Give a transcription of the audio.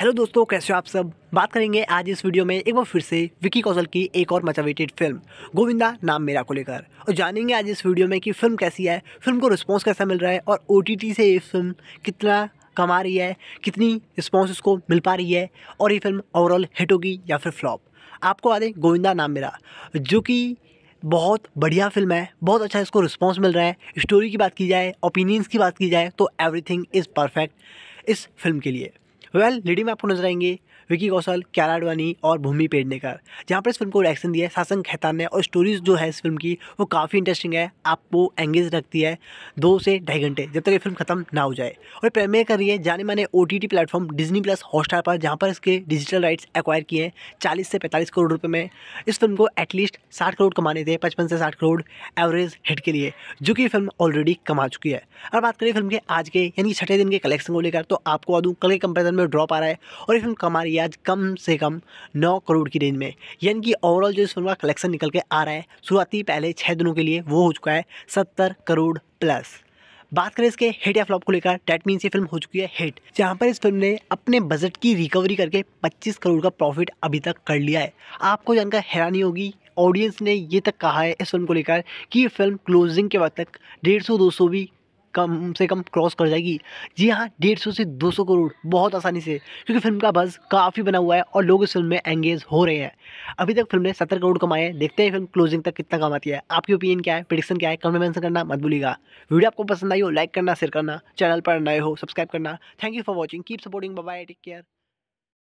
hello दोस्तों कैसे हो आप सब बात करेंगे आज इस वीडियो में एक बार फिर से विकी कौशल की एक और मचावेटेड फिल्म गोविंदा नाम मेरा को लेकर और जानेंगे आज इस वीडियो में कि फिल्म कैसी है फिल्म को रिस्पांस कैसा मिल रहा है और ओ से ये फिल्म कितना कमा रही है कितनी रिस्पॉन्स उसको मिल पा रही है और ये फिल्म ओवरऑल हिट होगी या फिर फ्लॉप आपको आ दें गोविंदा नाम मेरा जो कि बहुत बढ़िया फिल्म है बहुत अच्छा इसको रिस्पॉन्स मिल रहा है स्टोरी की बात की जाए ओपिनियंस की बात की जाए तो एवरीथिंग इज़ परफेक्ट इस फिल्म के लिए वेल लेडी में आपको नजर आएंगे विकी कौशल क्यारा आडवाणी और भूमि पेडनेकर जहाँ पर इस फिल्म को डायरेक्शन दिया है सासन खैतान ने और स्टोरीज जो है इस फिल्म की वो काफ़ी इंटरेस्टिंग है आपको एंगेज रखती है दो से ढाई घंटे जब तक ये फिल्म खत्म ना हो जाए और प्रेमियर कर रही है जाने माने O T T platform Disney plus Hotstar पर जहाँ पर इसके डिजिटल राइट्स एक्वायर किए हैं चालीस से पैंतालीस करोड़ रुपये में इस फिल्म को एटलीस्ट साठ करोड़ कमाने थे पचपन से साठ करोड़ एवरेज हिट के लिए जो कि फिल्म ऑलरेडी कमा चुकी है अगर बात करें फिल्म के आज के यानी छठे दिन के कलेक्शन को लेकर तो आपको दूँ कल के कंपेरिजन में ड्रॉप आ रहा है और ये फिल्म कमा रही है आज कम से कम नौ करोड़ की रेंज में यानी कि ओवरऑल जो इस फिल्म का कलेक्शन निकल के आ रहा है शुरुआती पहले छः दिनों के लिए वो हो चुका है सत्तर करोड़ प्लस बात करें इसके हिट या फ्लॉप को लेकर डेट मीन्स ये फिल्म हो चुकी है हिट जहाँ पर इस फिल्म ने अपने बजट की रिकवरी करके 25 करोड़ का प्रॉफिट अभी तक कर लिया है आपको जानकर हैरानी होगी ऑडियंस ने ये तक कहा है इस फिल्म को लेकर कि ये फिल्म क्लोजिंग के वक्त तक डेढ़ सौ दो सौ भी कम से कम क्रॉस कर जाएगी जी हाँ डेढ़ सौ से दो सौ करोड़ बहुत आसानी से क्योंकि फिल्म का बज़ काफ़ी बना हुआ है और लोग इस फिल्म में एंगेज हो रहे हैं अभी तक फिल्म ने सत्तर करोड़ कमाए हैं देखते हैं फिल्म क्लोजिंग तक कितना कमाती है आपकी ओपिनियन क्या है प्रडिक्शन क्या है कमेंट मैंसन करना मत भूलिएगा वीडियो आपको पसंद आई हो लाइक करना शेयर करना चैनल पर नए हो सब्सक्राइब करना thank you for watching keep supporting bye take care